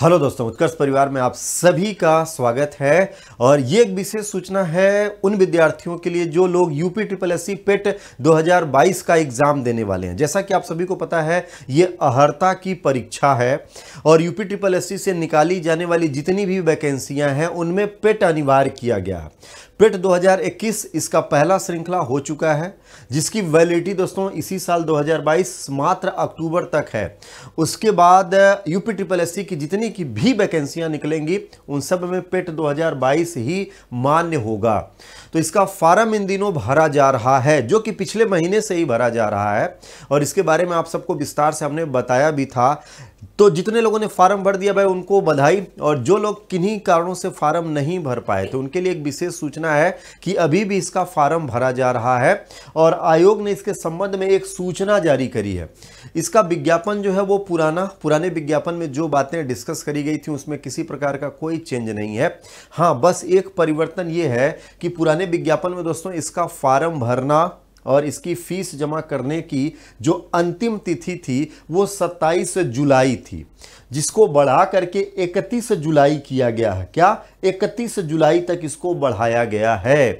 hello दोस्तों उत्कर्ष परिवार में आप सभी का स्वागत है और ये एक विशेष सूचना है उन विद्यार्थियों के लिए जो लोग यूपी ट्रिपल एस पेट 2022 का एग्ज़ाम देने वाले हैं जैसा कि आप सभी को पता है ये अहर्ता की परीक्षा है और यूपी ट्रिपल एस से निकाली जाने वाली जितनी भी वैकेंसियां हैं उनमें पेट अनिवार्य किया गया पेट 2021 इसका पहला श्रृंखला हो चुका है जिसकी वैलिडिटी दोस्तों इसी साल 2022 मात्र अक्टूबर तक है उसके बाद यूपी ट्रिपल एस की जितनी की भी वैकेंसियां निकलेंगी उन सब में पेट 2022 ही मान्य होगा तो इसका फार्म इन दिनों भरा जा रहा है जो कि पिछले महीने से ही भरा जा रहा है और इसके बारे में आप सबको विस्तार से हमने बताया भी था तो जितने लोगों ने फार्म भर दिया भाई उनको बधाई और जो लोग किन्हीं कारणों से फार्म नहीं भर पाए तो उनके लिए एक विशेष सूचना कहना है कि अभी भी इसका फार्म भरा जा रहा है और आयोग ने इसके संबंध में एक सूचना जारी करी है इसका विज्ञापन जो है वो पुराना पुराने विज्ञापन में जो बातें डिस्कस करी गई थी उसमें किसी प्रकार का कोई चेंज नहीं है हाँ बस एक परिवर्तन ये है कि पुराने विज्ञापन में दोस्तों इसका फार्म भरना और इसकी फीस जमा करने की जो अंतिम तिथि थी वो 27 जुलाई थी जिसको बढ़ा करके 31 जुलाई किया गया है क्या 31 जुलाई तक इसको बढ़ाया गया है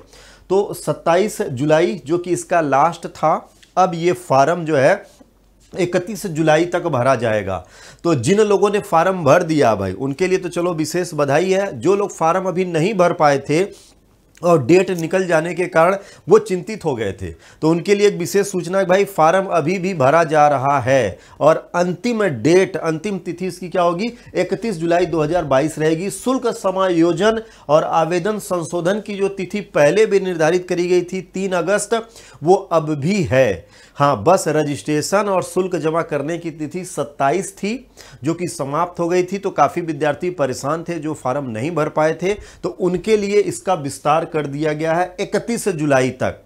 तो 27 जुलाई जो कि इसका लास्ट था अब ये फार्म जो है इकतीस जुलाई तक भरा जाएगा तो जिन लोगों ने फार्म भर दिया भाई उनके लिए तो चलो विशेष बधाई है जो लोग फार्म अभी नहीं भर पाए थे और डेट निकल जाने के कारण वो चिंतित हो गए थे तो उनके लिए एक विशेष सूचना भाई फार्म अभी भी भरा जा रहा है और अंतिम डेट अंतिम तिथि इसकी क्या होगी 31 जुलाई 2022 रहेगी शुल्क समायोजन और आवेदन संशोधन की जो तिथि पहले भी निर्धारित करी गई थी 3 अगस्त वो अब भी है हाँ बस रजिस्ट्रेशन और शुल्क जमा करने की तिथि 27 थी जो कि समाप्त हो गई थी तो काफ़ी विद्यार्थी परेशान थे जो फॉर्म नहीं भर पाए थे तो उनके लिए इसका विस्तार कर दिया गया है 31 जुलाई तक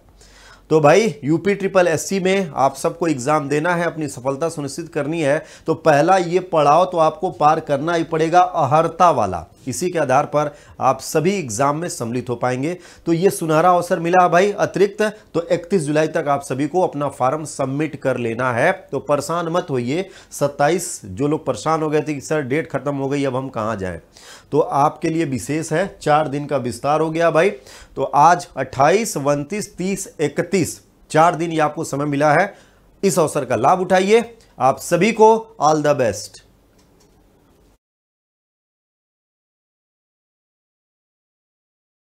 तो भाई यूपी ट्रिपल एससी में आप सबको एग्ज़ाम देना है अपनी सफलता सुनिश्चित करनी है तो पहला ये पढ़ाओ तो आपको पार करना ही पड़ेगा अहर्ता वाला इसी के आधार पर आप सभी एग्जाम में सम्मिलित हो पाएंगे तो ये सुनहरा अवसर मिला भाई अतिरिक्त तो 31 जुलाई तक आप सभी को अपना फॉर्म सबमिट कर लेना है तो परेशान मत होइए 27 जो लोग परेशान हो गए थे कि सर डेट खत्म हो गई अब हम कहाँ जाएं तो आपके लिए विशेष है चार दिन का विस्तार हो गया भाई तो आज अट्ठाईस उनतीस तीस इकतीस प्लीज़ चार दिन ये आपको समय मिला है इस अवसर का लाभ उठाइए आप सभी को ऑल द बेस्ट